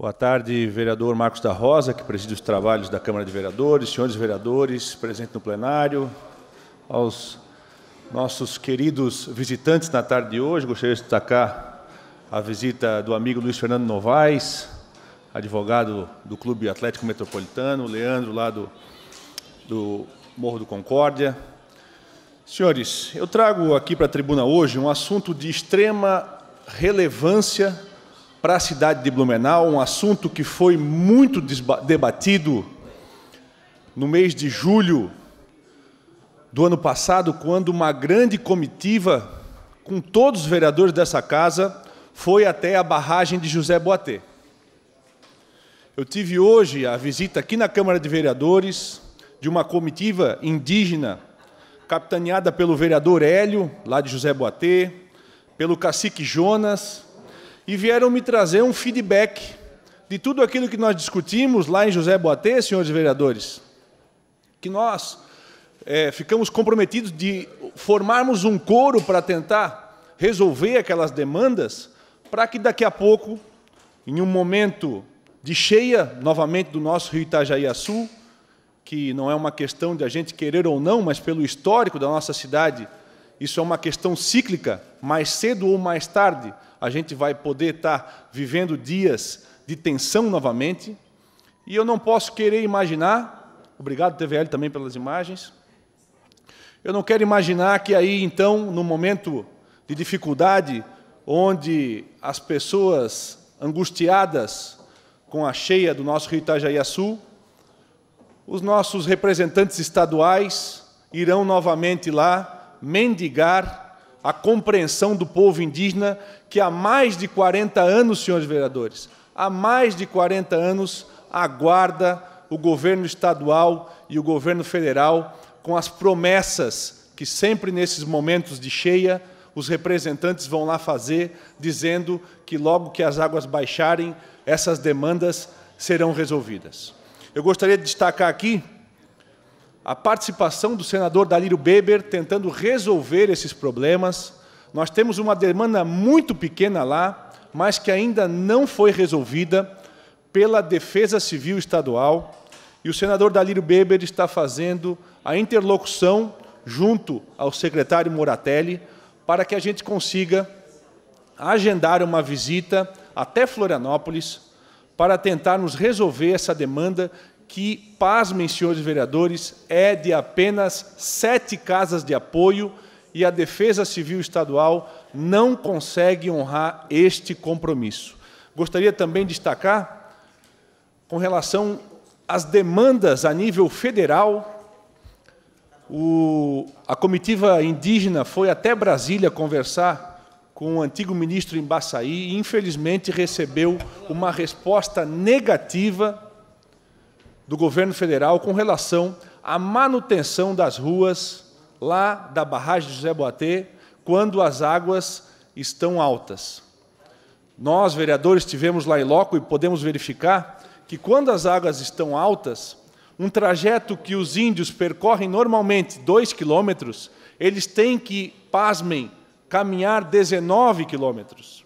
Boa tarde, vereador Marcos da Rosa, que preside os trabalhos da Câmara de Vereadores, senhores vereadores presentes no plenário, aos nossos queridos visitantes na tarde de hoje. Gostaria de destacar a visita do amigo Luiz Fernando Novaes, advogado do Clube Atlético Metropolitano, Leandro, lá do, do Morro do Concórdia. Senhores, eu trago aqui para a tribuna hoje um assunto de extrema relevância para a cidade de Blumenau, um assunto que foi muito debatido no mês de julho do ano passado, quando uma grande comitiva, com todos os vereadores dessa casa, foi até a barragem de José Boatê. Eu tive hoje a visita aqui na Câmara de Vereadores de uma comitiva indígena, capitaneada pelo vereador Hélio, lá de José Boatê, pelo cacique Jonas, e vieram me trazer um feedback de tudo aquilo que nós discutimos lá em José Boatê, senhores vereadores, que nós é, ficamos comprometidos de formarmos um coro para tentar resolver aquelas demandas, para que daqui a pouco, em um momento de cheia novamente do nosso Rio Itajaí-Açu, que não é uma questão de a gente querer ou não, mas pelo histórico da nossa cidade, isso é uma questão cíclica, mais cedo ou mais tarde, a gente vai poder estar tá vivendo dias de tensão novamente. E eu não posso querer imaginar, obrigado TVL também pelas imagens. Eu não quero imaginar que aí então, no momento de dificuldade, onde as pessoas angustiadas com a cheia do nosso Rio itajaí os nossos representantes estaduais irão novamente lá mendigar a compreensão do povo indígena que há mais de 40 anos, senhores vereadores, há mais de 40 anos aguarda o governo estadual e o governo federal com as promessas que sempre nesses momentos de cheia os representantes vão lá fazer, dizendo que logo que as águas baixarem, essas demandas serão resolvidas. Eu gostaria de destacar aqui a participação do senador Dalírio Beber tentando resolver esses problemas. Nós temos uma demanda muito pequena lá, mas que ainda não foi resolvida pela Defesa Civil Estadual. E o senador Dalírio Beber está fazendo a interlocução junto ao secretário Moratelli para que a gente consiga agendar uma visita até Florianópolis para tentarmos resolver essa demanda que, pasmem, senhores vereadores, é de apenas sete casas de apoio e a Defesa Civil Estadual não consegue honrar este compromisso. Gostaria também de destacar, com relação às demandas a nível federal, o, a comitiva indígena foi até Brasília conversar com o antigo ministro Embaçaí e, infelizmente, recebeu uma resposta negativa do governo federal com relação à manutenção das ruas lá da barragem de José Boatê quando as águas estão altas. Nós, vereadores, tivemos lá em loco e podemos verificar que quando as águas estão altas, um trajeto que os índios percorrem normalmente dois quilômetros, eles têm que, pasmem, caminhar 19 quilômetros.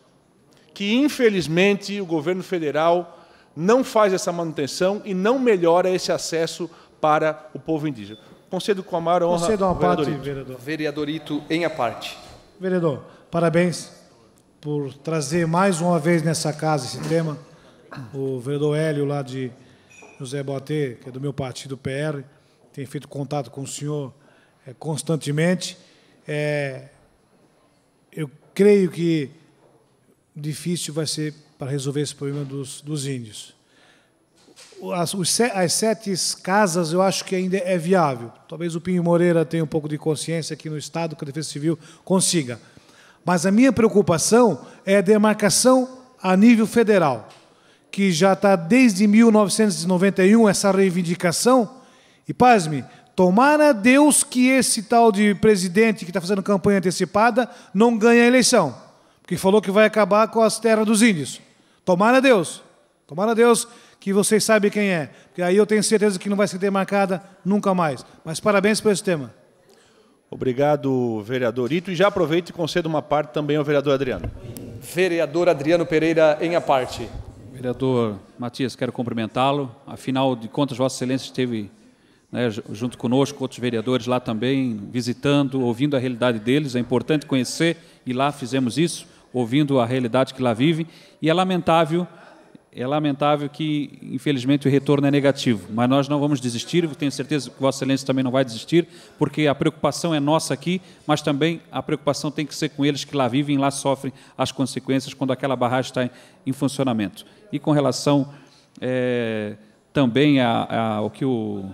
Que, infelizmente, o governo federal não faz essa manutenção e não melhora esse acesso para o povo indígena. Concedo com a maior honra. Concedo uma parte, vereador. Vereadorito em a parte. Vereador, parabéns por trazer mais uma vez nessa casa esse tema. O vereador Hélio, lá de José Boatê, que é do meu partido PR, tem feito contato com o senhor é, constantemente. É, eu creio que difícil vai ser para resolver esse problema dos, dos índios. As, sete casas eu acho que ainda é viável. Talvez o Pinho Moreira tenha um pouco de consciência aqui no Estado, que a Defesa Civil consiga. Mas a minha preocupação é a demarcação a nível federal, que já está desde 1991 essa reivindicação. E pasme, tomara Deus que esse tal de presidente que está fazendo campanha antecipada não ganhe a eleição. Porque falou que vai acabar com as terras dos índios. Tomara Deus. Tomara Deus que vocês sabem quem é. Porque aí eu tenho certeza que não vai ser demarcada nunca mais. Mas parabéns por esse tema. Obrigado, vereador Ito. E já aproveito e concedo uma parte também ao vereador Adriano. Vereador Adriano Pereira, em a parte. Vereador Matias, quero cumprimentá-lo. Afinal de contas, Vossa Excelência esteve né, junto conosco, outros vereadores lá também, visitando, ouvindo a realidade deles. É importante conhecer e lá fizemos isso ouvindo a realidade que lá vive. E é lamentável, é lamentável que, infelizmente, o retorno é negativo. Mas nós não vamos desistir, tenho certeza que Vossa Excelência também não vai desistir, porque a preocupação é nossa aqui, mas também a preocupação tem que ser com eles que lá vivem, e lá sofrem as consequências quando aquela barragem está em, funcionamento. E com relação é, também ao que o,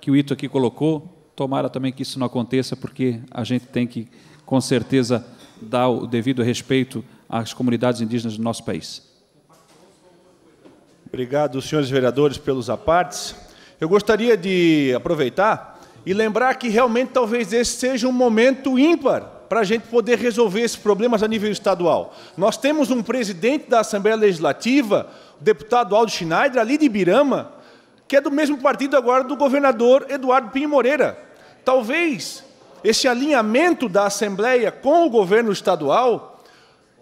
que o Ito aqui colocou, tomara também que isso não aconteça, porque a gente tem que, com certeza, dar o devido respeito às comunidades indígenas do nosso país. Obrigado, senhores vereadores, pelos apartes. Eu gostaria de aproveitar e lembrar que realmente talvez esse seja um momento ímpar para a gente poder resolver esses problemas a nível estadual. Nós temos um presidente da Assembleia Legislativa, o deputado Aldo Schneider, ali de Ibirama, que é do mesmo partido agora do governador Eduardo Pinho Moreira. Talvez esse alinhamento da Assembleia com o governo estadual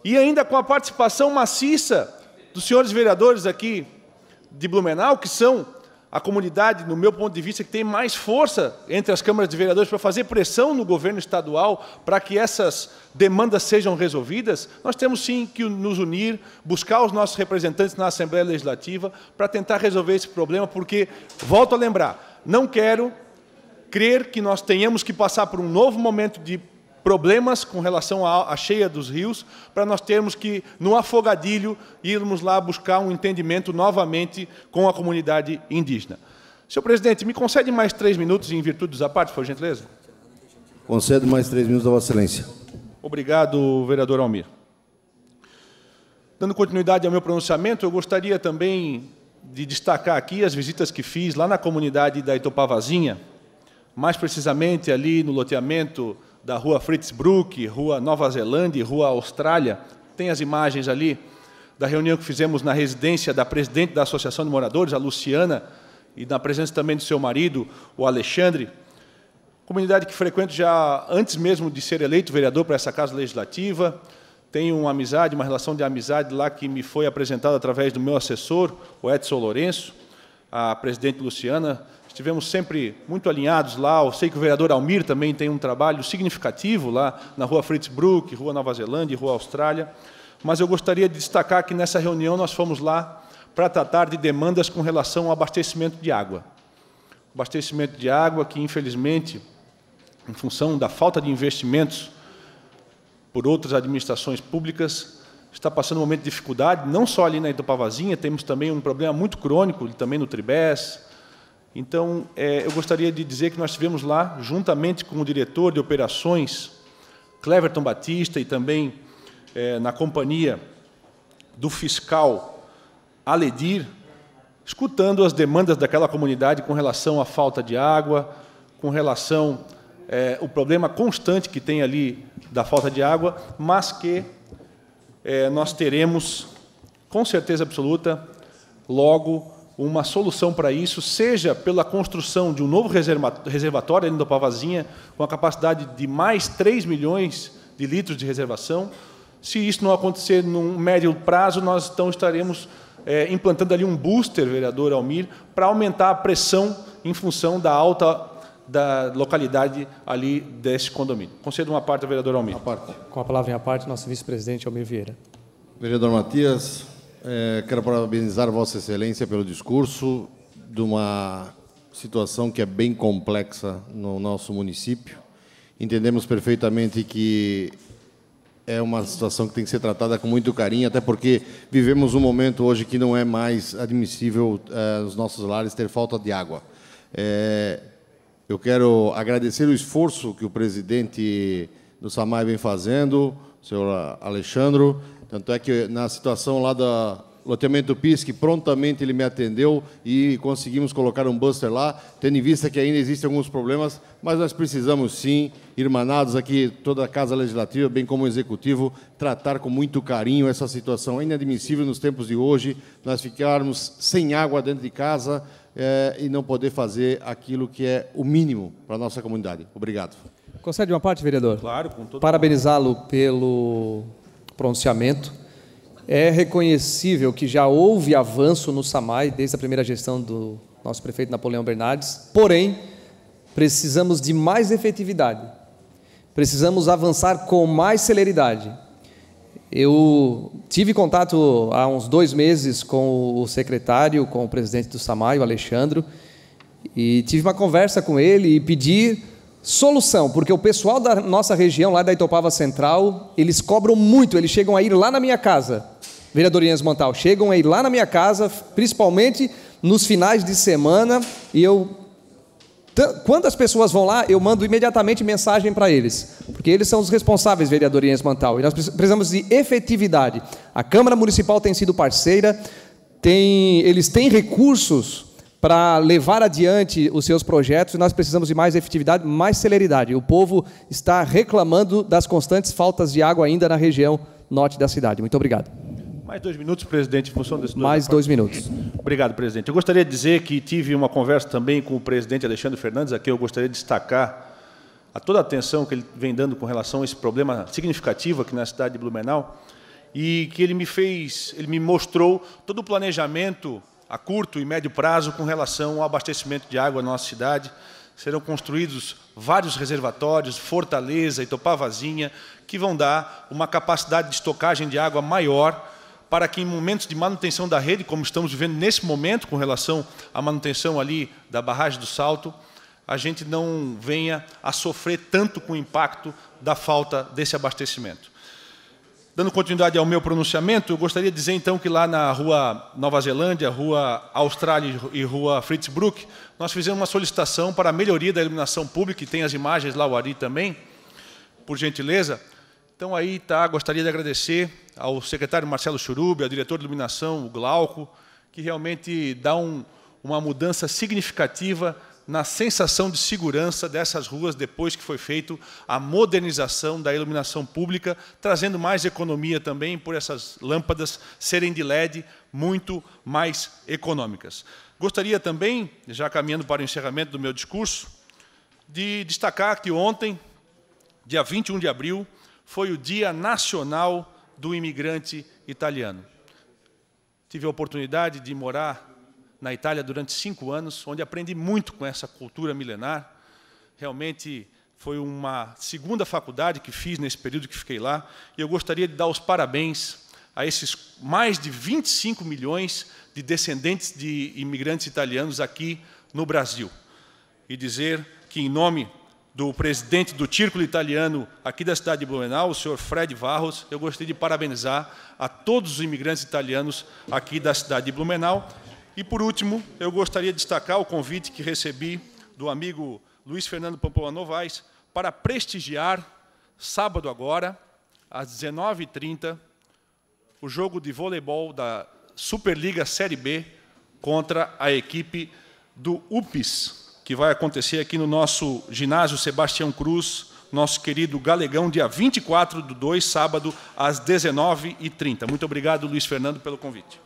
e ainda com a participação maciça dos senhores vereadores aqui de Blumenau, que são a comunidade, no meu ponto de vista, que tem mais força entre as câmaras de vereadores para fazer pressão no governo estadual para que essas demandas sejam resolvidas, nós temos sim que nos unir, buscar os nossos representantes na Assembleia Legislativa para tentar resolver esse problema, porque, volto a lembrar, não quero crer que nós tenhamos que passar por um novo momento de problemas com relação à cheia dos rios, para nós termos que, no afogadilho, irmos lá buscar um entendimento novamente com a comunidade indígena. Senhor presidente, me concede mais três minutos em virtude dos apartes, por gentileza? Concedo mais três minutos a Vossa Excelência. Obrigado, vereador Almir. Dando continuidade ao meu pronunciamento, eu gostaria também de destacar aqui as visitas que fiz lá na comunidade da Itopavazinha, mais precisamente ali no loteamento da rua Fritz Brook, rua Nova Zelândia e rua Austrália. Tem as imagens ali da reunião que fizemos na residência da presidente da Associação de Moradores, a Luciana, e na presença também do seu marido, o Alexandre. Comunidade que frequento já antes mesmo de ser eleito vereador para essa Casa Legislativa. Tenho uma amizade, uma relação de amizade lá que me foi apresentada através do meu assessor, o Edson Lourenço, a presidente Luciana Estivemos sempre muito alinhados lá. Eu sei que o vereador Almir também tem um trabalho significativo lá na Rua Fritz Brook, Rua Nova Zelândia e Rua Austrália. Mas eu gostaria de destacar que nessa reunião nós fomos lá para tratar de demandas com relação ao abastecimento de água. Abastecimento de água que, infelizmente, em função da falta de investimentos por outras administrações públicas, está passando um momento de dificuldade, não só ali na Itopavazinha, temos também um problema muito crônico, também no Tribés, então, é, eu gostaria de dizer que nós tivemos lá, juntamente com o diretor de operações, Cleverton Batista, e também é, na companhia do fiscal Aledir, escutando as demandas daquela comunidade com relação à falta de água, com relação é, o problema constante que tem ali da falta de água, mas que é, nós teremos, com certeza absoluta, logo uma solução para isso, seja pela construção de um novo reservatório ali no Pavazinha, com a capacidade de mais 3 milhões de litros de reservação. Se isso não acontecer num médio prazo, nós então estaremos é, implantando ali um booster, vereador Almir, para aumentar a pressão em função da alta da localidade ali desse condomínio. Concedo uma parte ao vereador Almir. A parte. Com a palavra em a parte, nosso vice-presidente Almir Vieira. Vereador Matias, é, quero parabenizar Vossa Excelência pelo discurso de uma situação que é bem complexa no nosso município. Entendemos perfeitamente que é uma situação que tem que ser tratada com muito carinho, até porque vivemos um momento hoje que não é mais admissível eh, nos nossos lares ter falta de água. É, eu quero agradecer o esforço que o presidente do SAMAI vem fazendo, o senhor Alexandro, tanto é que na situação lá da loteamento do PIS, que prontamente ele me atendeu e conseguimos colocar um buster lá, tendo em vista que ainda existem alguns problemas, mas nós precisamos sim, irmanados aqui, toda a Casa Legislativa, bem como o Executivo, tratar com muito carinho essa situação. É inadmissível nos tempos de hoje nós ficarmos sem água dentro de casa é, e não poder fazer aquilo que é o mínimo para a nossa comunidade. Obrigado. Concede uma parte, vereador? Claro, com todo Parabenizá-lo pelo pronunciamento, é reconhecível que já houve avanço no SAMAI desde a primeira gestão do nosso prefeito Napoleão Bernardes, porém, precisamos de mais efetividade, precisamos avançar com mais celeridade. Eu tive contato há uns dois meses com o secretário, com o presidente do SAMAI, o Alexandro, e tive uma conversa com ele e pedi Solução, porque o pessoal da nossa região, lá da Itopava Central, eles cobram muito, eles chegam a ir lá na minha casa, vereador Montal, chegam a ir lá na minha casa, principalmente nos finais de semana, e eu. Quando as pessoas vão lá, eu mando imediatamente mensagem para eles, porque eles são os responsáveis, vereador Mantal, Montal, e nós precisamos de efetividade. A Câmara Municipal tem sido parceira, tem, eles têm recursos para levar adiante os seus projetos, nós precisamos de mais efetividade, mais celeridade. O povo está reclamando das constantes faltas de água ainda na região norte da cidade. Muito obrigado. Mais dois minutos, presidente, em função desse Mais dois minutos. Obrigado, presidente. Eu gostaria de dizer que tive uma conversa também com o presidente Alexandre Fernandes, aqui eu gostaria de destacar a toda a atenção que ele vem dando com relação a esse problema significativo aqui na cidade de Blumenau, e que ele me fez, ele me mostrou todo o planejamento a curto e médio prazo com relação ao abastecimento de água na nossa cidade. Serão construídos vários reservatórios, Fortaleza e Topavazinha, que vão dar uma capacidade de estocagem de água maior para que em momentos de manutenção da rede, como estamos vivendo nesse momento com relação à manutenção ali da barragem do Salto, a gente não venha a sofrer tanto com o impacto da falta desse abastecimento. Dando continuidade ao meu pronunciamento, eu gostaria de dizer então que lá na rua Nova Zelândia, rua Austrália e rua Fritz nós fizemos uma solicitação para a melhoria da iluminação pública, e tem as imagens lá, o Ari também, por gentileza. Então aí tá, gostaria de agradecer ao secretário Marcelo Churube, ao diretor de iluminação, o Glauco, que realmente dá um, uma mudança significativa na sensação de segurança dessas ruas depois que foi feito a modernização da iluminação pública, trazendo mais economia também por essas lâmpadas serem de LED muito mais econômicas. Gostaria também, já caminhando para o encerramento do meu discurso, de destacar que ontem, dia 21 de abril, foi o Dia Nacional do Imigrante Italiano. Tive a oportunidade de morar na Itália durante cinco anos, onde aprendi muito com essa cultura milenar. Realmente foi uma segunda faculdade que fiz nesse período que fiquei lá, e eu gostaria de dar os parabéns a esses mais de 25 milhões de descendentes de imigrantes italianos aqui no Brasil. E dizer que, em nome do presidente do Círculo Italiano aqui da cidade de Blumenau, o senhor Fred Varros, eu gostaria de parabenizar a todos os imigrantes italianos aqui da cidade de Blumenau e por último, eu gostaria de destacar o convite que recebi do amigo Luiz Fernando Pampoa Novaes para prestigiar, sábado agora, às 19h30, o jogo de voleibol da Superliga Série B contra a equipe do UPS, que vai acontecer aqui no nosso ginásio Sebastião Cruz, nosso querido Galegão, dia 24 do 2, sábado, às 19h30. Muito obrigado, Luiz Fernando, pelo convite.